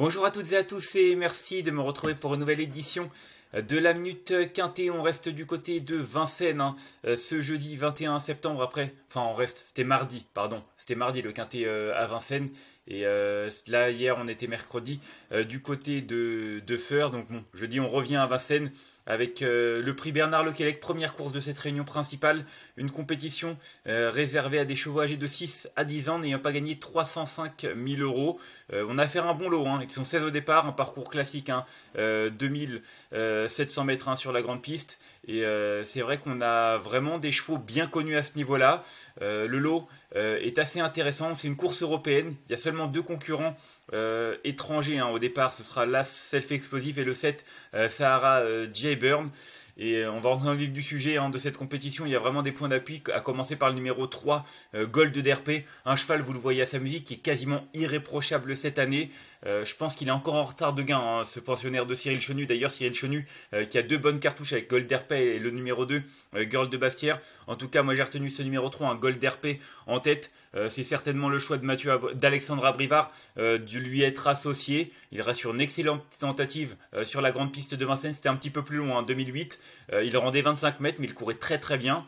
Bonjour à toutes et à tous et merci de me retrouver pour une nouvelle édition de la Minute Quintée, On reste du côté de Vincennes hein. euh, ce jeudi 21 septembre après. Enfin, on reste, c'était mardi, pardon. C'était mardi le Quintée euh, à Vincennes. Et euh, là, hier, on était mercredi euh, du côté de, Feur. Donc, bon, jeudi, on revient à Vincennes avec euh, le prix Bernard Lequelec, première course de cette réunion principale. Une compétition réservée à des chevaux âgés de 6 à 10 ans, n'ayant pas gagné 305 000 euros. on a affaire à un bon lot. Hein. Ils sont 16 au départ, un parcours classique, 2700 hein, mètres sur la grande piste. Et euh, c'est vrai qu'on a vraiment des chevaux bien connus à ce niveau-là. Euh, le lot euh, est assez intéressant. C'est une course européenne. Il y a seulement deux concurrents étrangers hein. au départ. Ce sera l'As Self Explosive et le 7 Sahara Jayburn et euh, on va rentrer dans le vif du sujet hein, de cette compétition. Il y a vraiment des points d'appui, à commencer par le numéro 3, euh, Gold Gold d'RP. Un cheval, vous le voyez à sa musique, qui est quasiment irréprochable cette année. Euh, je pense qu'il est encore en retard de gain, hein, ce pensionnaire de Cyril Chenu. D'ailleurs, Cyril Chenu, qui a deux bonnes cartouches avec Gold d'RP et le numéro 2, Girl de Bastière. En tout cas, moi j'ai retenu ce numéro 3, un Gold d'RP en tête. C'est certainement le choix de Mathieu d'Alexandre Abrivard de lui être associé. Il reste sur une excellente tentative sur la grande piste de Vincennes. C'était un petit peu plus loin en hein, 2008. Euh, il rendait 25 mètres, mais il courait très très bien.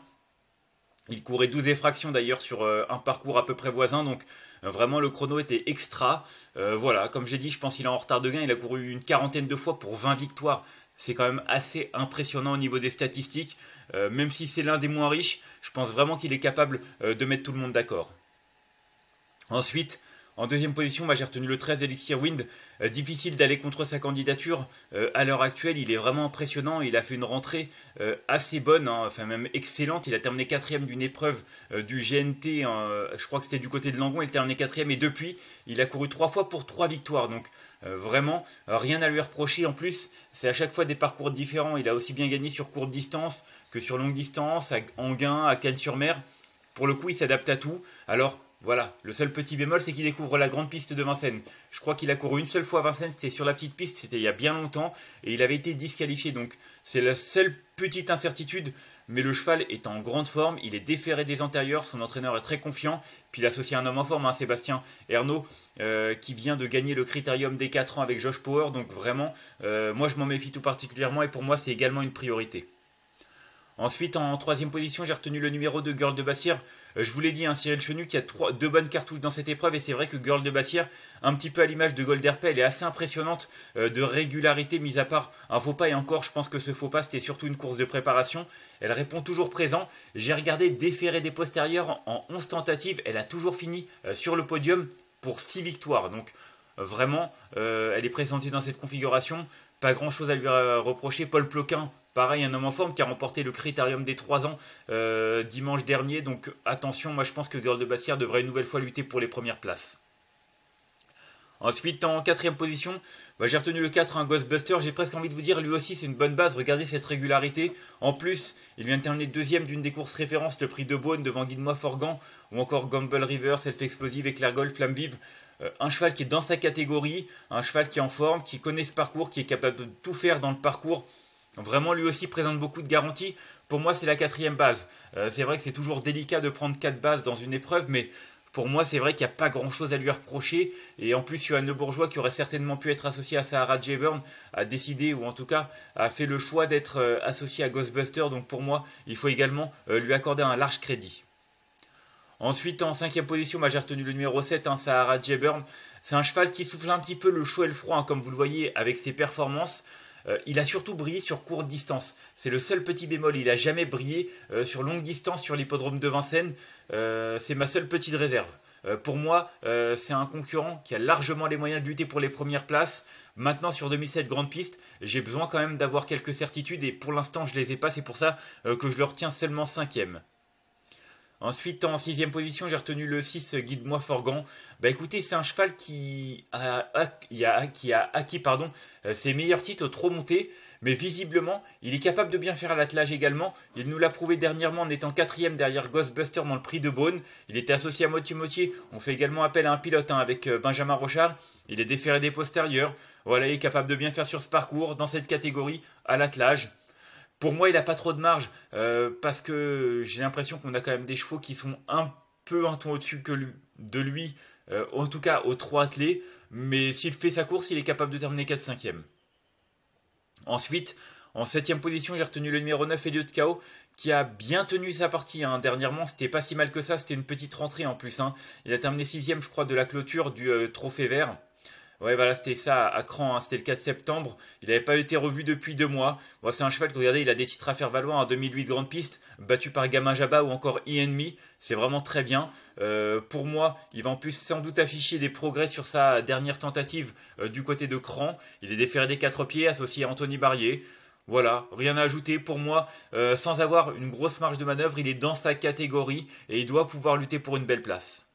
Il courait 12 effractions d'ailleurs sur euh, un parcours à peu près voisin, donc euh, vraiment le chrono était extra. voilà, comme j'ai dit, je pense qu'il est en retard de gain, il a couru une quarantaine de fois pour 20 victoires. C'est quand même assez impressionnant au niveau des statistiques, même si c'est l'un des moins riches, je pense vraiment qu'il est capable de mettre tout le monde d'accord. Ensuite, en deuxième position, j'ai retenu le 13 Elixir Wind. Euh, difficile d'aller contre sa candidature. Euh, à l'heure actuelle, il est vraiment impressionnant. Il a fait une rentrée euh, assez bonne, hein, enfin même excellente. Il a terminé quatrième d'une épreuve du GNT. je crois que c'était du côté de Langon. Il a terminé quatrième et depuis, il a couru trois fois pour trois victoires. Donc vraiment, rien à lui reprocher. En plus, c'est à chaque fois des parcours différents. Il a aussi bien gagné sur courte distance que sur longue distance, à Anguin, à Cannes-sur-Mer. Pour le coup, il s'adapte à tout. Alors, voilà, le seul petit bémol, c'est qu'il découvre la grande piste de Vincennes. Je crois qu'il a couru une seule fois à Vincennes, c'était sur la petite piste, c'était il y a bien longtemps, et il avait été disqualifié, donc c'est la seule petite incertitude, mais le cheval est en grande forme, il est déféré des antérieurs, son entraîneur est très confiant, puis il associe un homme en forme, un hein, Sébastien Ernaud, euh, qui vient de gagner le critérium des 4 ans avec Josh Power, donc vraiment, euh, moi je m'en méfie tout particulièrement, et pour moi c'est également une priorité. Ensuite, en troisième position, j'ai retenu le numéro de Girl de Bassière. Euh, je vous l'ai dit, hein, Cyril Chenu qui a deux bonnes cartouches dans cette épreuve. Et c'est vrai que Girl de Bassière, un petit peu à l'image de Golderpel, elle est assez impressionnante euh, de régularité, mis à part un faux pas. Et encore, je pense que ce faux pas, c'était surtout une course de préparation. Elle répond toujours présent. J'ai regardé déférer des postérieurs en 11 tentatives. Elle a toujours fini euh, sur le podium pour six victoires. Donc, vraiment, elle est présentée dans cette configuration pas grand chose à lui reprocher. Paul Ploquin, Pareil, un homme en forme qui a remporté le Critérium des 3 ans euh, dimanche dernier. Donc attention, moi je pense que Girl de Bastiaire devrait une nouvelle fois lutter pour les premières places. Ensuite, en quatrième position, bah, j'ai retenu le 4, un Ghostbuster. J'ai presque envie de vous dire, lui aussi, c'est une bonne base. Regardez cette régularité. En plus, il vient de terminer deuxième d'une des courses références, le prix de Beaune devant Guidemois Forgan, ou encore Gumble River, Self Explosive, Éclair Golf, Flamme Vive. Euh, un cheval qui est dans sa catégorie, un cheval qui est en forme, qui connaît ce parcours, qui est capable de tout faire dans le parcours. Vraiment, lui aussi présente beaucoup de garanties. Pour moi, c'est la quatrième base. Euh, c'est vrai que c'est toujours délicat de prendre quatre bases dans une épreuve, mais pour moi, c'est vrai qu'il n'y a pas grand chose à lui reprocher. Et en plus, un Le Bourgeois, qui aurait certainement pu être associé à Sahara Jayburn, a décidé, ou en tout cas, a fait le choix d'être euh, associé à Ghostbuster. Donc pour moi, il faut également euh, lui accorder un large crédit. Ensuite, en cinquième position, bah, j'ai retenu le numéro 7, hein, Sahara Jayburn. C'est un cheval qui souffle un petit peu le chaud et le froid, hein, comme vous le voyez avec ses performances. Euh, il a surtout brillé sur courte distance. C'est le seul petit bémol. Il n'a jamais brillé euh, sur longue distance sur l'hippodrome de Vincennes. Euh, c'est ma seule petite réserve. pour moi, c'est un concurrent qui a largement les moyens de lutter pour les premières places. Maintenant, sur 2007 Grande Piste, j'ai besoin quand même d'avoir quelques certitudes et pour l'instant, je les ai pas. C'est pour ça que je le retiens seulement cinquième. Ensuite, en sixième position, j'ai retenu le 6 Guide-moi Forgan. Bah écoutez, c'est un cheval qui a, qui a, acquis pardon, euh, ses meilleurs titres trop montés, mais visiblement, il est capable de bien faire à l'attelage également. Il nous l'a prouvé dernièrement en étant quatrième derrière Ghostbuster dans le prix de Beaune. Il était associé à Motimotier. On fait également appel à un pilote hein, avec euh, Benjamin Rochard. Il est déféré des postérieurs. Voilà, il est capable de bien faire sur ce parcours, dans cette catégorie, à l'attelage. Pour moi, il n'a pas trop de marge euh, parce que j'ai l'impression qu'on a quand même des chevaux qui sont un peu un ton au-dessus de lui, euh, en tout cas aux trois attelés. Mais s'il fait sa course, il est capable de terminer 4-5e. Ensuite, en 7 position, j'ai retenu le numéro 9, de KO, qui a bien tenu sa partie. Hein. Dernièrement, c'était pas si mal que ça, c'était une petite rentrée en plus. Hein. Il a terminé 6 je crois, de la clôture du euh, Trophée Vert. Ouais, voilà, c'était ça à cran. Hein, c'était le 4 septembre. Il n'avait pas été revu depuis deux mois. c'est un cheval que, regardez, il a des titres à faire valoir. En hein, 2008 Grande Piste, battu par Gamin Jabba ou encore Enemy. C'est vraiment très bien. Euh, pour moi, il va en plus sans doute afficher des progrès sur sa dernière tentative euh, du côté de cran. Il est déféré des quatre pieds, associé à Anthony Barrier. Voilà, rien à ajouter pour moi. Euh, sans avoir une grosse marge de manœuvre, il est dans sa catégorie et il doit pouvoir lutter pour une belle place.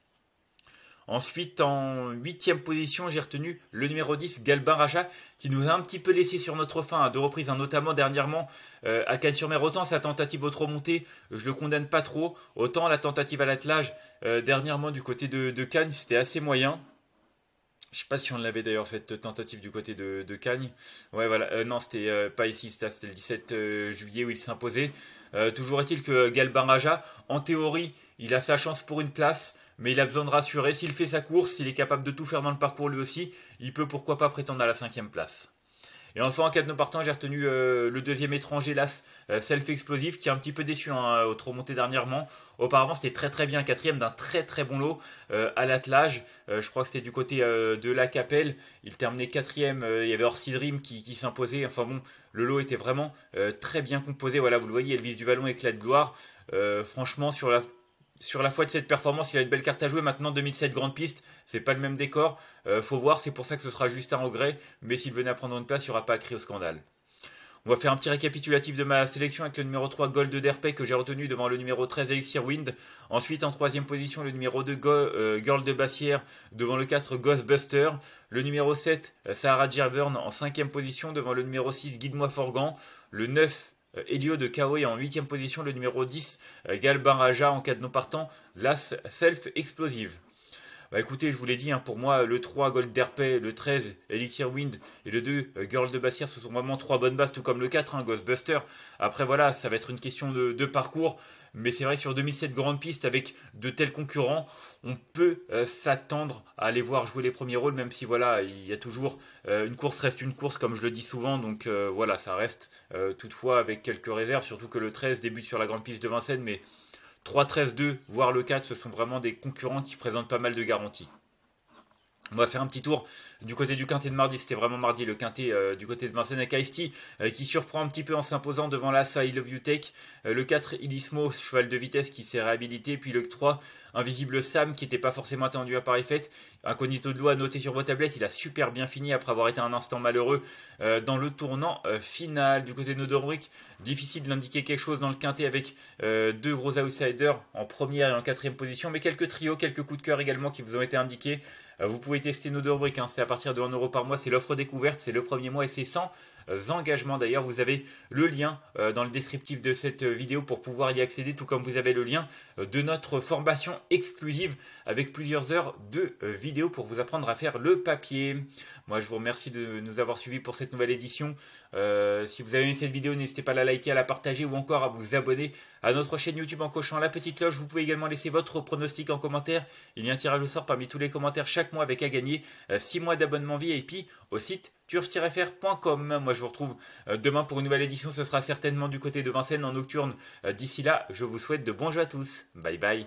Ensuite, en huitième position, j'ai retenu le numéro 10, Galbin Raja, qui nous a un petit peu laissé sur notre fin à deux reprises, hein, notamment dernièrement euh, à Cannes-sur-Mer. Autant sa tentative au remontée, je je le condamne pas trop, autant la tentative à l'attelage euh, dernièrement du côté de, de Cannes, c'était assez moyen. Je sais pas si on l'avait d'ailleurs cette tentative du côté de, de Cagnes. Ouais voilà, euh, non c'était euh, pas ici, c'était le 17 euh, juillet où il s'imposait. toujours est-il que Galbarraja, en théorie, il a sa chance pour une place, mais il a besoin de rassurer. S'il fait sa course, s'il est capable de tout faire dans le parcours lui aussi, il peut pourquoi pas prétendre à la cinquième place. Et enfin, en cas de partant, j'ai retenu euh, le deuxième étranger, l'As euh, Self Explosif, qui est un petit peu déçu hein, euh, au trop monté dernièrement. Auparavant, c'était très très bien, quatrième d'un très très bon lot à l'attelage. je crois que c'était du côté de la Capelle. Il terminait quatrième. il y avait Orsidrim qui, s'imposait. Enfin bon, le lot était vraiment très bien composé. Voilà, vous le voyez, Elvis vallon éclat de gloire. franchement, sur la sur la foi de cette performance, il a une belle carte à jouer. Maintenant, 2007 grande piste, c'est pas le même décor. Euh, faut voir, c'est pour ça que ce sera juste un regret. Mais s'il venait à prendre une place, il n'y aura pas à crier au scandale. On va faire un petit récapitulatif de ma sélection avec le numéro 3 Gold derpe que j'ai retenu devant le numéro 13 Elixir Wind. Ensuite en troisième position le numéro 2 euh, Girl de Bassière devant le 4 Ghostbuster. Le numéro 7 euh, Sarah Jerburn, en cinquième position devant le numéro 6 Guide-moi Forgan. Le 9 Elio euh, de Kaoé en 8ème position, le numéro 10, euh, Galban Raja en cas de non partant, l'As Self Explosive. Bah écoutez, je vous l'ai dit, hein, pour moi, le 3 Gold le 13 Elixir Wind et le 2 euh, Girl de Bassière, ce sont vraiment trois bonnes bases, tout comme le 4 hein, Ghostbuster. Après, voilà, ça va être une question de, de parcours. Mais c'est vrai, sur 2007 grande piste, avec de tels concurrents, on peut euh, s'attendre à aller voir jouer les premiers rôles, même si voilà, il y a toujours euh, une course reste une course, comme je le dis souvent. Donc euh, voilà, ça reste toutefois avec quelques réserves, surtout que le 13 débute sur la grande piste de Vincennes, mais 3-13-2, voire le 4, ce sont vraiment des concurrents qui présentent pas mal de garanties. On va faire un petit tour du côté du quintet de mardi. C'était vraiment mardi le quintet euh, du côté de Vincennes et euh, qui surprend un petit peu en s'imposant devant la I Love You Take. Euh, le 4, Ilismo, cheval de vitesse qui s'est réhabilité. Puis le 3, Invisible Sam qui n'était pas forcément attendu à Paris Fête. Incognito de loi noté sur vos tablettes. Il a super bien fini après avoir été un instant malheureux dans le tournant final. Du côté de Nodorwick. difficile d'indiquer quelque chose dans le quintet avec deux gros outsiders en première et en quatrième position. Mais quelques trios, quelques coups de cœur également qui vous ont été indiqués. Euh, vous pouvez tester nos deux rubriques, hein. c'est à partir de 1€ par mois, c'est l'offre découverte, c'est le premier mois et c'est 100 engagements. D'ailleurs, vous avez le lien euh, dans le descriptif de cette euh, vidéo pour pouvoir y accéder, tout comme vous avez le lien euh, de notre formation exclusive avec plusieurs heures de vidéos pour vous apprendre à faire le papier. Moi, je vous remercie de nous avoir suivis pour cette nouvelle édition. si vous avez aimé cette vidéo, n'hésitez pas à la liker, à la partager ou encore à vous abonner à notre chaîne YouTube en cochant la petite cloche. Vous pouvez également laisser votre pronostic en commentaire. Il y a un tirage au sort parmi tous les commentaires chaque mois avec à gagner 6 mois d'abonnement VIP au site turf-fr.com. Moi, je vous retrouve euh, demain pour une nouvelle édition. Ce sera certainement du côté de Vincennes en nocturne. Euh, d'ici là, je vous souhaite de bons jeux à tous. Bye bye.